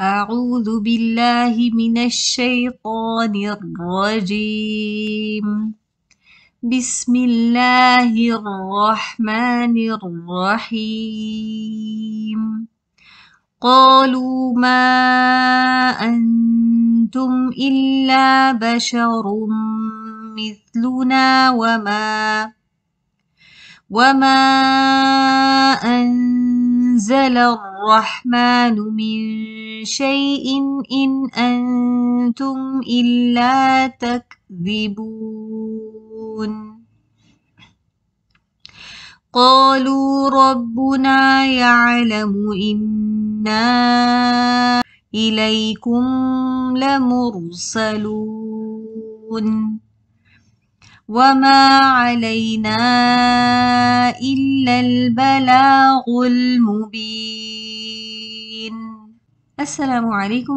أعوذ بالله من الشيطان الرجيم بسم الله الرحمن الرحيم قالوا ما أنتم إلا بشر مثلنا وما وما أنتم أنزل الرحمن من شيء إن أنتم إلا تكذبون قالوا ربنا يعلم إنا إليكم لمرسلون وما علينا إلا असलकम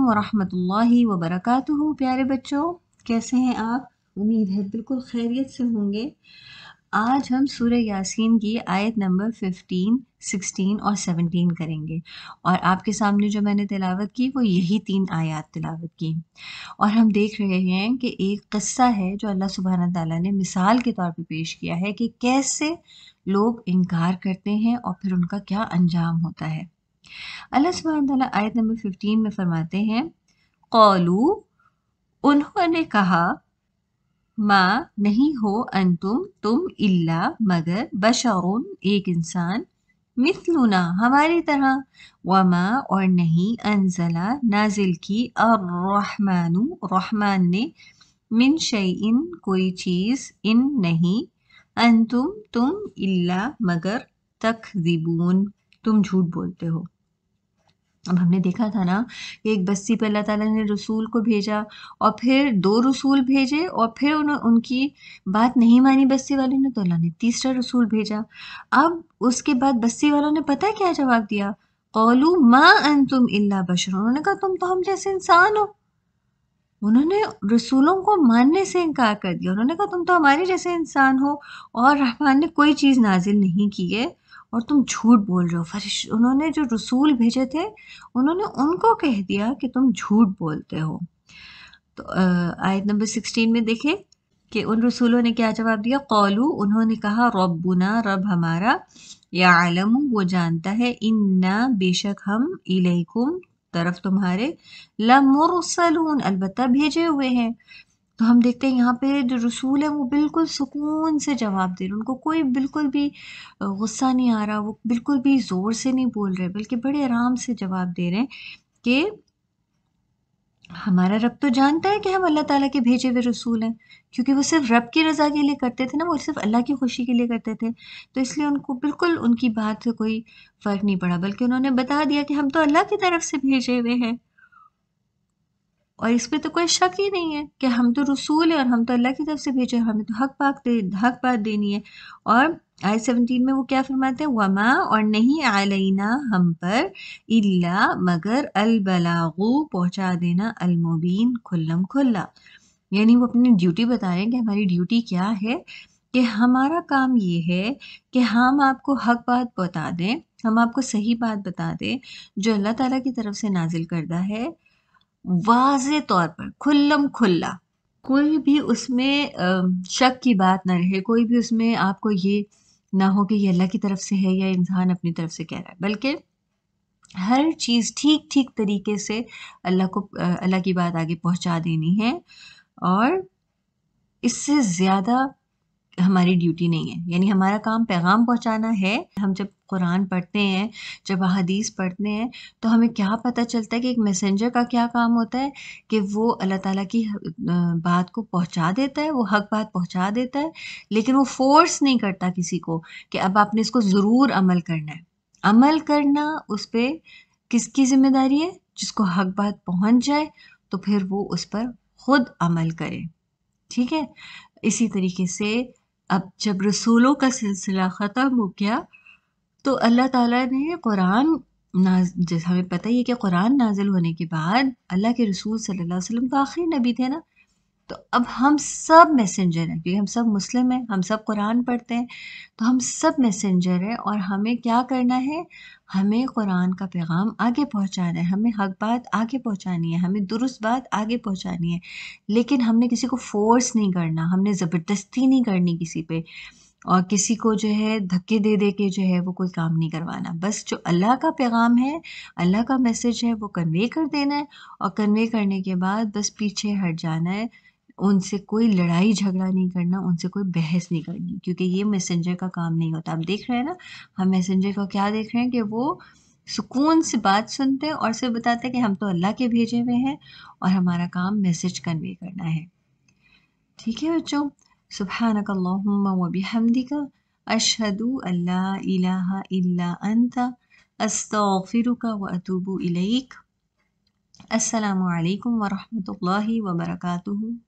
वरहि वबरक प्यारे बच्चों कैसे हैं आप उम्मीद है बिल्कुल खैरियत से होंगे आज हम सूर्य यासीन की आयत नंबर 15, 16 और 17 करेंगे और आपके सामने जो मैंने तिलावत की वो यही तीन आयत तिलावत की और हम देख रहे हैं कि एक कस्सा है जो अल्लाह सुबहाना ताला ने मिसाल के तौर पे पेश किया है कि कैसे लोग इनकार करते हैं और फिर उनका क्या अंजाम होता है अल्लाह सुबह आयत नंबर फिफ्टीन में फरमाते हैं कौलू उन्होंने कहा माँ नहीं हो अंतुम तुम इल्ला मगर बशाउन एक इंसान मिसलुना हमारी तरह वमा और नहीं अनजला नाजिल की और रहमानु रहमान ने मिन शई इन कोई चीज़ इन नहीं अंतुम तुम इल्ला मगर तक जिबून तुम झूठ बोलते हो अब हमने देखा था ना कि एक बस्ती पर अल्लाह ताला ने रसूल को भेजा और फिर दो रसूल भेजे और फिर उन, उनकी बात नहीं मानी बस्ती वाले ने तो अल्लाह ने तीसरा रसूल भेजा अब उसके बाद बस्ती वालों ने पता क्या जवाब दिया कौलू मा अन तुम इल्ला बशर उन्होंने कहा तुम तो हम जैसे इंसान हो उन्होंने रसूलों को मानने से इनकार कर दिया उन्होंने कहा तुम तो हमारे जैसे इंसान हो और रहमान ने कोई चीज़ नाजिल नहीं की है और तुम झूठ बोल रहे हो फरिश उन्होंने जो रसूल भेजे थे उन्होंने उनको कह दिया कि तुम झूठ बोलते हो तो आयत नंबर सिक्सटीन में देखें कि उन रसूलों ने क्या जवाब दिया कौलू उन्होंने कहा रबुना रब हमारा या आलम वो जानता है इन्ना बेशक हम इलेकुम तरफ तुम्हारे लमुरसलून अलबत्त भेजे हुए हैं तो हम देखते हैं यहाँ पे जो रसूल है वो बिल्कुल सुकून से जवाब दे रहे उनको कोई बिल्कुल भी गुस्सा नहीं आ रहा वो बिल्कुल भी ज़ोर से नहीं बोल रहे बल्कि बड़े आराम से जवाब दे रहे हैं कि हमारा रब तो जानता है कि हम अल्लाह ताला के भेजे हुए रसूल हैं क्योंकि वो सिर्फ रब की रज़ा के लिए करते थे ना वो सिर्फ अल्लाह की खुशी के लिए करते थे तो इसलिए उनको बिल्कुल उनकी बात से कोई फ़र्क नहीं पड़ा बल्कि उन्होंने बता दिया कि हम तो अल्लाह की तरफ से भेजे हुए हैं और इस पर तो कोई शक ही नहीं है कि हम तो रसूल हैं और हम तो अल्लाह की तरफ से भेजे हमें तो हक पाक दे हक बात देनी है और आई सेवनटीन में वो क्या फरमाते हैं वमा और नहीं आलना हम पर इल्ला मगर अलबलागु पहुंचा देना अलमुबीन खुल्लम खुल्ला यानी वो अपनी ड्यूटी बता रहे हैं कि हमारी ड्यूटी क्या है कि हमारा काम ये है कि हम आपको हक बात बता दें हम आपको सही बात बता दें जो अल्लाह ताला की तरफ से नाजिल करता है वाज तौर पर खुल्लम खुल्ला कोई भी उसमें शक की बात ना रहे कोई भी उसमें आपको ये ना हो कि ये अल्लाह की तरफ से है या इंसान अपनी तरफ से कह रहा है बल्कि हर चीज़ ठीक ठीक तरीके से अल्लाह को अल्लाह की बात आगे पहुंचा देनी है और इससे ज़्यादा हमारी ड्यूटी नहीं है यानी हमारा काम पैगाम पहुंचाना है हम जब कुरान पढ़ते हैं जब अहादीस पढ़ते हैं तो हमें क्या पता चलता है कि एक मैसेंजर का क्या काम होता है कि वो अल्लाह ताला की बात को पहुंचा देता है वो हक बात पहुंचा देता है लेकिन वो फोर्स नहीं करता किसी को कि अब आपने इसको ज़रूर अमल करना है अमल करना उस पर किसकी जिम्मेदारी है जिसको हक बात पहुँच जाए तो फिर वो उस पर ख़ुद अमल करे ठीक है इसी तरीके से अब जब रसूलों का सिलसिला ख़त्म हो गया तो अल्लाह ताला ने कुरान नाज जैसा हमें पता ही है कि कुरान नाजिल होने के बाद अल्लाह के रसूल सल्लल्लाहु अलैहि वसल्लम तो आखिरी नबी थे ना तो अब हम सब मैसेंजर हैं क्योंकि हम सब मुस्लिम हैं हम सब कुरान पढ़ते हैं तो हम सब मैसेंजर हैं और हमें क्या करना है हमें कुरान का पैगाम आगे पहुंचाना है हमें हक बात आगे पहुंचानी है हमें दुरुस्त बात आगे पहुंचानी है लेकिन हमने किसी को फोर्स नहीं करना हमने ज़बरदस्ती नहीं करनी किसी पे और किसी को जो है धक्के दे दे के जो है वो कोई काम नहीं करवाना बस जो अल्लाह का पैगाम है अल्लाह का मैसेज है वो कन्वे कर देना है और कन्वे करने के बाद बस पीछे हट जाना है उनसे कोई लड़ाई झगड़ा नहीं करना उनसे कोई बहस नहीं करनी क्योंकि ये मैसेंजर का काम नहीं होता आप देख रहे हैं ना हम मैसेंजर को क्या देख रहे हैं कि वो सुकून से बात सुनते हैं और सिर्फ बताते हैं कि हम तो अल्लाह के भेजे हुए हैं और हमारा काम मैसेज कन्वे करना है ठीक है बच्चों सुबह वबिहमदिका हमदी अल्लाह अशद अल्लाह अंता अस्तगफिरुका व अतूबु इलैक अस्सलाम वरहमल व